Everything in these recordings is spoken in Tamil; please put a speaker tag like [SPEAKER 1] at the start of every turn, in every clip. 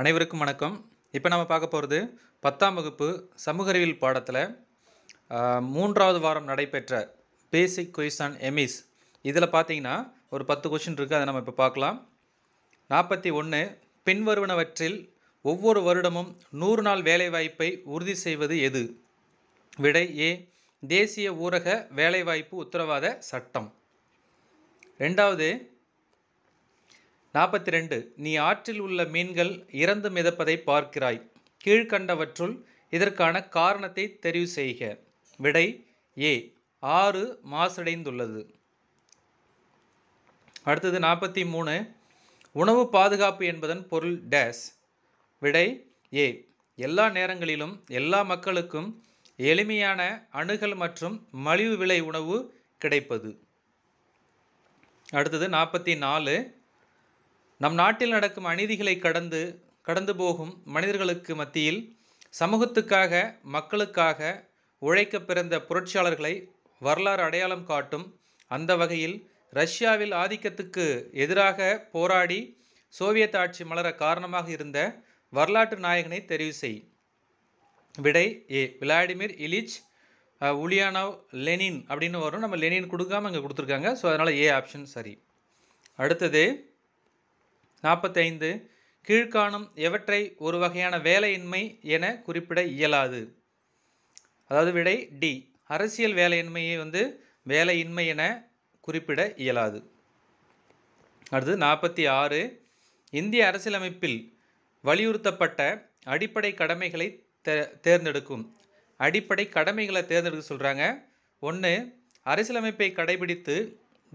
[SPEAKER 1] அனைவருக்கும் வணக்கம் இப்போ நம்ம பார்க்க போகிறது பத்தாம் வகுப்பு சமூக அறிவியல் பாடத்தில் மூன்றாவது வாரம் நடைபெற்ற பேசிக் கொய்ஸ் ஆன் எமிஸ் இதில் பார்த்தீங்கன்னா ஒரு பத்து கொஷின் இருக்குது அதை நம்ம இப்போ பார்க்கலாம் நாற்பத்தி ஒன்று பின்வருவனவற்றில் ஒவ்வொரு வருடமும் நூறு நாள் வேலைவாய்ப்பை உறுதி செய்வது எது விடை ஏ தேசிய ஊரக வேலைவாய்ப்பு உத்தரவாத சட்டம் ரெண்டாவது நாற்பத்தி ரெண்டு நீ ஆற்றில் உள்ள மீன்கள் இறந்து மிதப்பதை பார்க்கிறாய் கீழ்கண்டவற்றுள் இதற்கான காரணத்தை தெரிவு செய்க விடை ஏ ஆறு மாசடைந்துள்ளது அடுத்தது நாற்பத்தி மூணு உணவு பாதுகாப்பு என்பதன் பொருள் டேஸ் விடை ஏ எல்லா நேரங்களிலும் எல்லா மக்களுக்கும் எளிமையான அணுகல் மற்றும் மலிவு விலை உணவு கிடைப்பது அடுத்தது நாற்பத்தி நாலு நம் நாட்டில் நடக்கும் அநீதிகளை கடந்து கடந்து போகும் மனிதர்களுக்கு மத்தியில் சமூகத்துக்காக மக்களுக்காக உழைக்க பிறந்த புரட்சியாளர்களை வரலாறு அடையாளம் காட்டும் அந்த வகையில் ரஷ்யாவில் ஆதிக்கத்துக்கு எதிராக போராடி சோவியத் ஆட்சி மலர காரணமாக இருந்த வரலாற்று நாயகனை தெரிவு செய் விடை A Vladimir Ilyich Ulyanov Lenin அப்படின்னு வரும் நம்ம லெனின் கொடுக்காமல் இங்கே கொடுத்துருக்காங்க ஸோ அதனால் ஏ ஆப்ஷன் சரி அடுத்தது நாற்பத்தைந்து கீழ்காணும் எவற்றை ஒரு வகையான வேலையின்மை என குறிப்பிட இயலாது அதாவது விடை டி அரசியல் வேலையின்மையை வந்து வேலையின்மை என குறிப்பிட இயலாது அடுத்து நாற்பத்தி ஆறு இந்திய அரசியலமைப்பில் வலியுறுத்தப்பட்ட அடிப்படை கடமைகளை தே தேர்ந்தெடுக்கும் அடிப்படை கடமைகளை தேர்ந்தெடுக்க சொல்கிறாங்க ஒன்று அரசியலமைப்பை கடைபிடித்து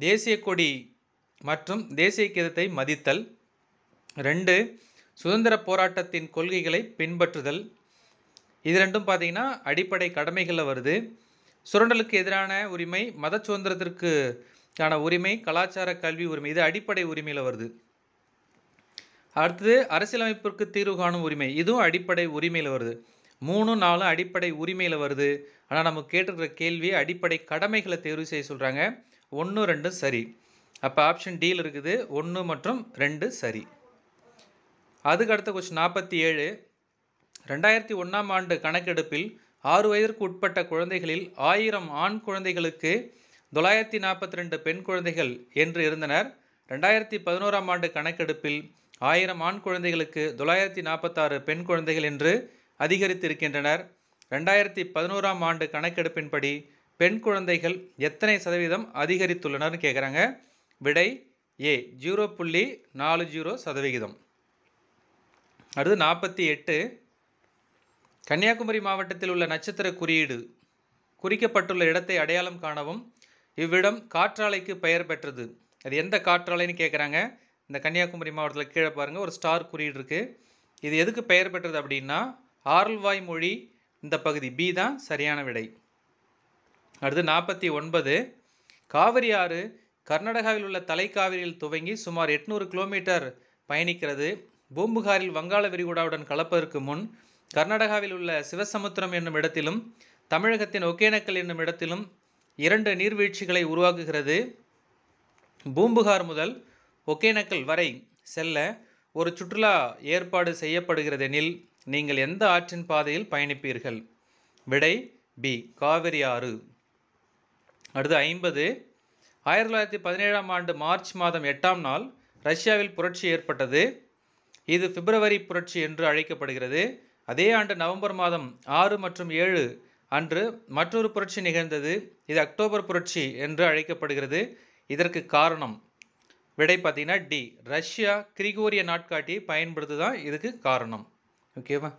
[SPEAKER 1] தேசிய கொடி மற்றும் தேசிய கீதத்தை மதித்தல் ரெண்டு சுதந்திர போராட்டத்தின் கொள்கைகளை பின்பற்றுதல் இது ரெண்டும் பார்த்திங்கன்னா அடிப்படை கடமைகளில் வருது சுரண்டலுக்கு எதிரான உரிமை மத சுதந்திரத்திற்கான உரிமை கலாச்சார கல்வி உரிமை இது அடிப்படை உரிமையில் வருது அடுத்தது அரசியலமைப்பிற்கு தீர்வு காணும் உரிமை இதுவும் அடிப்படை உரிமையில் வருது மூணு நாலும் அடிப்படை உரிமையில் வருது ஆனால் நம்ம கேட்டுருக்கிற கேள்வி அடிப்படை கடமைகளை தேர்வு செய்ய சொல்கிறாங்க ஒன்று ரெண்டும் சரி அப்போ ஆப்ஷன் டியில் இருக்குது ஒன்று மற்றும் ரெண்டு சரி அதுக்கு அடுத்த கொஸ்டின் நாற்பத்தி ஏழு ரெண்டாயிரத்தி ஒன்றாம் ஆண்டு கணக்கெடுப்பில் ஆறு வயதிற்கு உட்பட்ட குழந்தைகளில் ஆயிரம் ஆண் குழந்தைகளுக்கு தொள்ளாயிரத்தி நாற்பத்தி ரெண்டு பெண் குழந்தைகள் என்று இருந்தனர் ரெண்டாயிரத்தி பதினோராம் ஆண்டு கணக்கெடுப்பில் ஆயிரம் ஆண் குழந்தைகளுக்கு தொள்ளாயிரத்தி நாற்பத்தாறு பெண் குழந்தைகள் என்று அதிகரித்திருக்கின்றனர் ரெண்டாயிரத்தி பதினோராம் ஆண்டு கணக்கெடுப்பின்படி பெண் குழந்தைகள் எத்தனை சதவீதம் அதிகரித்துள்ளனர்னு கேட்குறாங்க விடை ஏ ஜீரோ புள்ளி நாலு ஜீரோ சதவிகிதம் அடுத்து நாற்பத்தி எட்டு கன்னியாகுமரி மாவட்டத்தில் உள்ள நட்சத்திர குறியீடு குறிக்கப்பட்டுள்ள இடத்தை அடையாளம் காணவும் இவ்விடம் காற்றாலைக்கு பெயர் பெற்றது அது எந்த காற்றாலைன்னு கேட்குறாங்க இந்த கன்னியாகுமரி மாவட்டத்தில் கீழே பாருங்கள் ஒரு ஸ்டார் குறியீடு இருக்குது இது எதுக்கு பெயர் பெற்றது அப்படின்னா ஆரல்வாய் மொழி இந்த பகுதி பி தான் சரியான விடை அடுத்து நாற்பத்தி ஒன்பது காவிரி ஆறு கர்நாடகாவில் உள்ள தலைக்காவிரியில் துவங்கி சுமார் எட்நூறு கிலோமீட்டர் பயணிக்கிறது பூம்புகாரில் வங்காள விரிகுடாவுடன் கலப்பதற்கு முன் கர்நாடகாவில் உள்ள சிவசமுத்திரம் என்னும் இடத்திலும் தமிழகத்தின் ஒகேனக்கல் என்னும் இடத்திலும் இரண்டு நீர்வீழ்ச்சிகளை உருவாக்குகிறது பூம்புகார் முதல் ஒகேனக்கல் வரை செல்ல ஒரு சுற்றுலா ஏற்பாடு செய்யப்படுகிறது எனில் நீங்கள் எந்த ஆற்றின் பாதையில் பயணிப்பீர்கள் விடை பி காவிரி ஆறு அடுத்து ஐம்பது ஆயிரத்தி தொள்ளாயிரத்தி பதினேழாம் ஆண்டு மார்ச் மாதம் எட்டாம் நாள் ரஷ்யாவில் புரட்சி ஏற்பட்டது இது பிப்ரவரி புரட்சி என்று அழைக்கப்படுகிறது அதே ஆண்டு நவம்பர் மாதம் ஆறு மற்றும் ஏழு அன்று மற்றொரு புரட்சி நிகழ்ந்தது இது அக்டோபர் புரட்சி என்று அழைக்கப்படுகிறது இதற்கு காரணம் விடை பார்த்தீங்கன்னா டி ரஷ்யா கிரிகோரிய நாட்காட்டியை பயன்படுத்து தான் இதுக்கு காரணம் ஓகேவா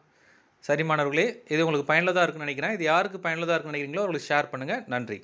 [SPEAKER 1] சரி மாணவர்களே இது உங்களுக்கு பயனுள்ளதாக இருக்குன்னு நினைக்கிறேன் இது யாருக்கு பயனுள்ளதாக இருக்குன்னு நினைக்கிறீங்களோ அவங்களுக்கு ஷேர் பண்ணுங்கள் நன்றி